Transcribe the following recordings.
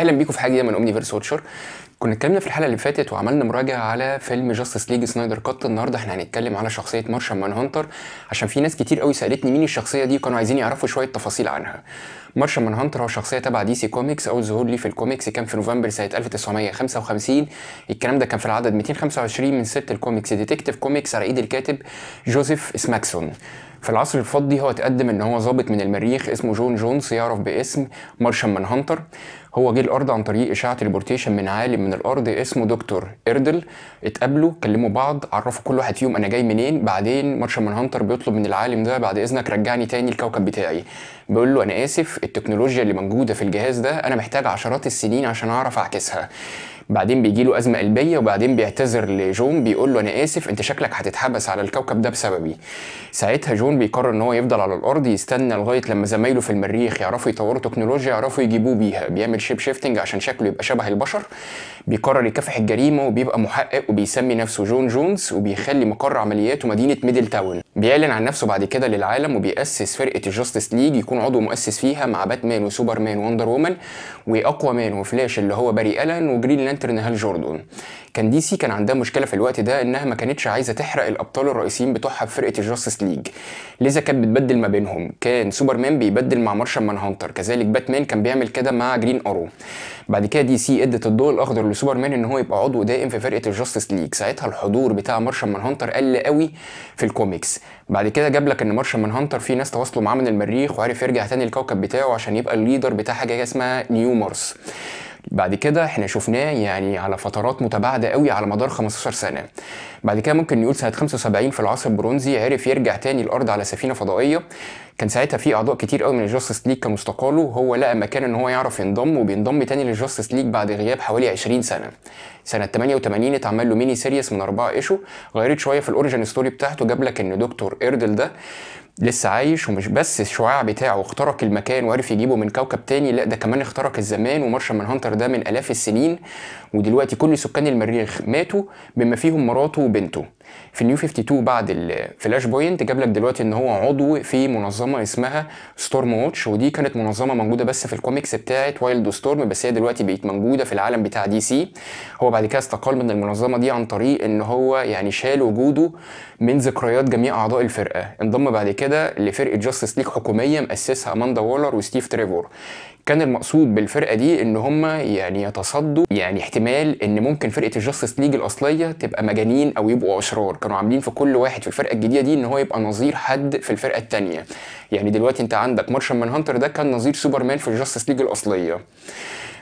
اهلا بيكم في حاجه جديده من اومني فيرس واتشر كنا اتكلمنا في الحلقه اللي فاتت وعملنا مراجعه على فيلم جاستس ليج سنايدر كات النهارده احنا هنتكلم على شخصيه مارشال مان هانتر عشان في ناس كتير قوي سالتني مين الشخصيه دي وكانوا عايزين يعرفوا شويه تفاصيل عنها مارشال مان هانتر هو شخصيه تبع دي سي كوميكس او ظهور ليه في الكوميكس كان في نوفمبر سنه 1955 الكلام ده كان في العدد 225 من ست الكوميكس ديتكتيف كوميكس على ايد الكاتب جوزيف سماكسون في العصر الفضي هو تقدم ان هو ظابط من المريخ اسمه جون جونز يعرف باسم مارشال مان هانتر هو جه الارض عن طريق اشعه تليبورتيشن من عالم من الارض اسمه دكتور اردل اتقابلوا كلموا بعض عرفوا كل واحد فيهم انا جاي منين بعدين مارشال من هانتر بيطلب من العالم ده بعد اذنك رجعني تاني الكوكب بتاعي بيقول له انا اسف التكنولوجيا اللي موجوده في الجهاز ده انا محتاج عشرات السنين عشان اعرف اعكسها بعدين بيجي له ازمه قلبيه وبعدين بيعتذر لجون بيقول له انا اسف انت شكلك هتتحبس على الكوكب ده بسببي ساعتها جون بيقرر ان هو يفضل على الارض يستنى لغايه لما زمايله في المريخ يعرفوا يطوروا تكنولوجيا يعرفوا يجيبوه بيها بيعمل شيب شيفتنج عشان شكله يبقى شبه البشر بيقرر يكافح الجريمه وبيبقى محقق وبيسمي نفسه جون جونز وبيخلي مقر عملياته مدينه ميدل تاون بيعلن عن نفسه بعد كده للعالم وبيأسس فرقه الجاستس ليج يكون عضو مؤسس فيها مع باتمان وسوبرمان ووندر وومن واقوى مان وفلاش اللي هو باري الن وجرين الانتر نهال جوردون كان دي سي كان عندها مشكله في الوقت ده انها ما كانتش عايزه تحرق الابطال الرئيسيين بتوعها في فرقه الجاستس ليج لذا كانت بتبدل ما بينهم كان سوبرمان بيبدل مع مارشال مان هانتر كذلك باتمان كان بيعمل كده مع جرين ارو بعد كده دي سي ادت الضوء الاخضر لسوبرمان ان هو يبقى عضو دائم في فرقه الجاستس ليج ساعتها الحضور بتاع مارشال مان هانتر قل قوي في الكوميكس بعد كده جاب لك ان مارشال مان هانتر في ناس تواصلوا معاه من المريخ وعرف يرجع تاني الكوكب بتاعه عشان يبقى الليدر بتاع حاجه اسمها نيو مارس بعد كده احنا شفناه يعني على فترات متباعده قوي على مدار 15 سنه بعد كده ممكن نقول سنه 75 في العصر البرونزي عرف يرجع تاني الارض على سفينه فضائيه كان ساعتها في اعضاء كتير قوي من الجاستس ليج كانوا استقالوا وهو لقى مكان ان هو يعرف ينضم وبينضم تاني للجاستس ليج بعد غياب حوالي 20 سنه سنه 88 اتعمل له ميني سيريس من اربعه ايشو غيرت شويه في الاوريجن ستوري بتاعته جاب لك ان دكتور ايردل ده لسه عايش ومش بس الشعاع بتاعه اخترق المكان وعرف يجيبه من كوكب تاني لا ده كمان اخترق الزمان ومارشال من هانتر ده من الاف السنين ودلوقتي كل سكان المريخ ماتوا بما فيهم مراته وبنته في النيو 52 بعد الفلاش بوينت جاب لك دلوقتي ان هو عضو في منظمه اسمها ستورم واتش ودي كانت منظمه موجوده بس في الكوميكس بتاعت وايلد ستورم بس هي دلوقتي بقت موجوده في العالم بتاع دي سي هو بعد كده استقال من المنظمه دي عن طريق ان هو يعني شال وجوده من ذكريات جميع اعضاء الفرقه انضم بعد كده لفرقه جاستس ليج حكوميه مؤسسها اماندا وولر وستيف تريفور كان المقصود بالفرقه دي ان هم يعني يتصدوا يعني احتمال ان ممكن فرقه الجاستس ليج الاصليه تبقى مجانين او يبقوا اشرار كانوا عاملين في كل واحد في الفرقه الجديده دي ان هو يبقى نظير حد في الفرقه الثانيه يعني دلوقتي انت عندك مارشال مان هانتر ده كان نظير سوبرمان في الجاستس ليج الاصليه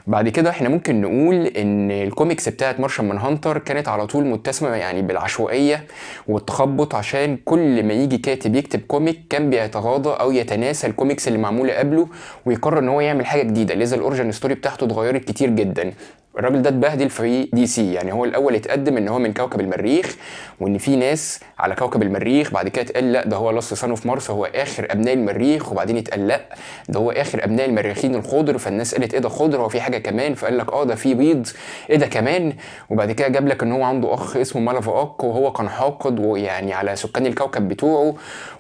بعد كده احنا ممكن نقول ان الكوميكس بتاعت مارشال مان هانتر كانت على طول متسمه يعني بالعشوائيه والتخبط عشان كل ما يجي كاتب يكتب كوميك كان بيتغاضى او يتناسى الكوميكس اللي معموله قبله ويقرر ان هو يعمل حاجه جديده لذا الاورجن ستوري بتاعته اتغيرت كتير جدا الراجل ده اتبهدل في دي سي يعني هو الاول اتقدم ان هو من كوكب المريخ وان في ناس على كوكب المريخ بعد كده اتقال لا ده هو لص سانو في مارس هو اخر ابناء المريخ وبعدين اتقال لا ده هو اخر ابناء المريخين الخضر فالناس قالت ايه ده خضر هو في حاجه كمان فقال لك اه ده في بيض ايه ده كمان وبعد كده جاب لك ان هو عنده اخ اسمه مالافاك وهو كان حاقد ويعني على سكان الكوكب بتوعه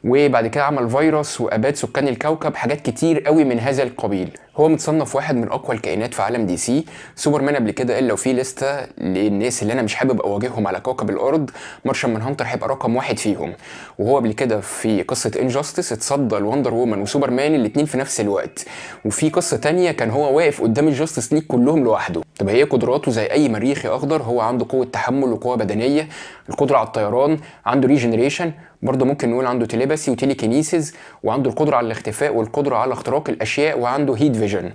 وبعد كده عمل فيروس واباد سكان الكوكب حاجات كتير قوي من هذا القبيل هو متصنف واحد من اقوى الكائنات في عالم دي سي سوبرمان قبل كده قال لو في لسته للناس اللي انا مش حابب اواجههم على كوكب الارض مارشال مان هانتر هيبقى رقم واحد فيهم وهو قبل كده في قصه انجاستس اتصدى لوندر وومن وسوبرمان الاثنين في نفس الوقت وفي قصه تانية كان هو واقف قدام الجاستس ليج كلهم لوحده طب هي قدراته زي اي مريخي اخضر هو عنده قوه تحمل وقوه بدنيه القدره على الطيران عنده ريجنريشن برضه ممكن نقول عنده تيليباسي وتيليكينيسيز وعنده القدره على الاختفاء والقدره على اختراق الاشياء وعنده هيت فيجن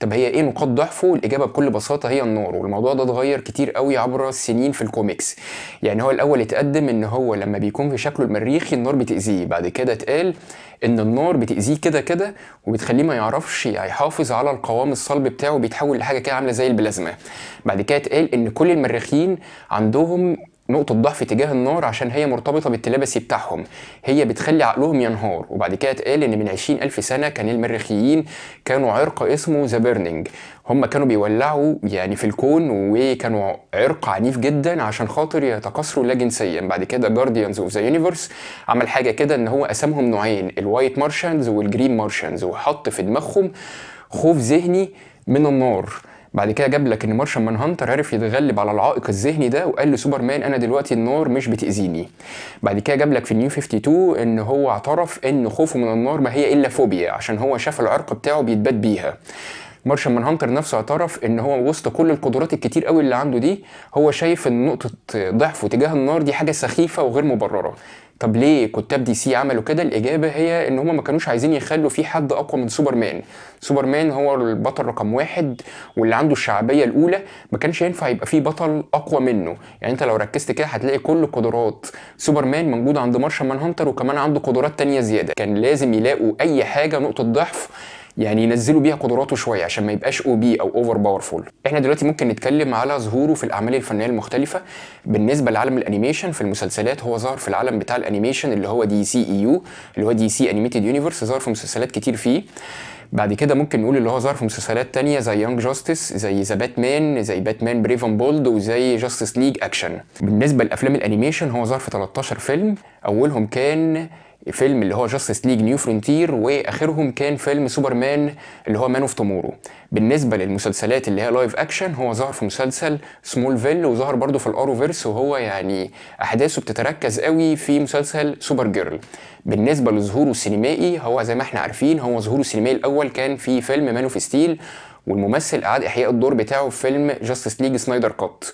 طب هي ايه نقاط ضعفه الاجابه بكل بساطه هي النار والموضوع ده اتغير كتير قوي عبر السنين في الكوميكس يعني هو الاول اتقدم ان هو لما بيكون في شكله المريخي النار بتاذيه بعد كده اتقال ان النار بتاذيه كده كده وبتخليه ما يعرفش يحافظ على القوام الصلب بتاعه بيتحول لحاجه كده عامله زي البلازما بعد كده اتقال ان كل المريخيين عندهم نقطة ضعف تجاه النار عشان هي مرتبطة بالتلبسي بتاعهم هي بتخلي عقلهم ينهار وبعد كده اتقال ان من عشرين ألف سنة كان المريخيين كانوا عرق اسمه ذا بيرنينج هم كانوا بيولعوا يعني في الكون وكانوا عرق عنيف جدا عشان خاطر يتكاثروا لا جنسيا بعد كده جارديانز اوف ذا يونيفرس عمل حاجة كده ان هو قسمهم نوعين الوايت مارشنز والجرين مارشنز وحط في دماغهم خوف ذهني من النار بعد كده جاب لك ان مارشال مان هانتر عرف يتغلب على العائق الذهني ده وقال لسوبرمان انا دلوقتي النار مش بتاذيني بعد كده جاب لك في النيو 52 ان هو اعترف ان خوفه من النار ما هي الا فوبيا عشان هو شاف العرق بتاعه بيتبات بيها مارشال مان هانتر نفسه اعترف ان هو وسط كل القدرات الكتير قوي اللي عنده دي هو شايف ان نقطه ضعفه تجاه النار دي حاجه سخيفه وغير مبرره طب ليه كتاب دي سي عملوا كده الاجابه هي ان هما ما كانوش عايزين يخلوا في حد اقوى من سوبرمان سوبرمان هو البطل رقم واحد واللي عنده الشعبيه الاولى ما كانش ينفع يبقى في بطل اقوى منه يعني انت لو ركزت كده هتلاقي كل قدرات سوبرمان موجوده عند مارشال مان هانتر وكمان عنده قدرات تانية زياده كان لازم يلاقوا اي حاجه نقطه ضعف يعني ينزلوا بيها قدراته شويه عشان ما يبقاش او بي او اوفر باورفول احنا دلوقتي ممكن نتكلم على ظهوره في الاعمال الفنيه المختلفه بالنسبه لعالم الانيميشن في المسلسلات هو ظهر في العالم بتاع الانيميشن اللي هو دي سي اي يو اللي هو دي سي انيميتد يونيفرس ظهر في مسلسلات كتير فيه بعد كده ممكن نقول اللي هو ظهر في مسلسلات تانية زي يونج جاستس زي ذا باتمان زي باتمان بريفن بولد وزي جاستس ليج اكشن بالنسبه لافلام الانيميشن هو ظهر في 13 فيلم اولهم كان فيلم اللي هو جاستس ليج نيو فرونتير واخرهم كان فيلم سوبرمان اللي هو مان اوف تومورو بالنسبه للمسلسلات اللي هي لايف اكشن هو ظهر في مسلسل سمول فيل وظهر برضه في الاروفيرس وهو يعني احداثه بتتركز قوي في مسلسل سوبر جيرل بالنسبه لظهوره السينمائي هو زي ما احنا عارفين هو ظهوره السينمائي الاول كان في فيلم مان اوف ستيل والممثل اعاد احياء الدور بتاعه في فيلم جاستس ليج سنايدر كات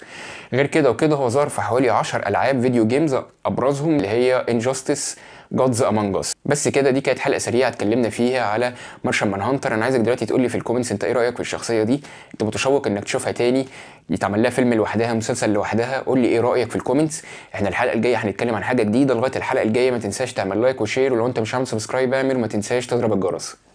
غير كده وكده هو ظهر في حوالي 10 العاب فيديو جيمز ابرزهم اللي هي انجاستس جودز امونج اس بس كده دي كانت حلقه سريعه اتكلمنا فيها على مارشال مان هانتر انا عايزك دلوقتي تقول لي في الكومنتس انت ايه رايك في الشخصيه دي انت متشوق انك تشوفها تاني يتعمل لها فيلم لوحدها مسلسل لوحدها قول لي ايه رايك في الكومنتس احنا الحلقه الجايه هنتكلم عن حاجه جديده لغايه الحلقه الجايه ما تنساش تعمل لايك وشير ولو انت مش عامل سبسكرايب اعمل وما تنساش تضرب الجرس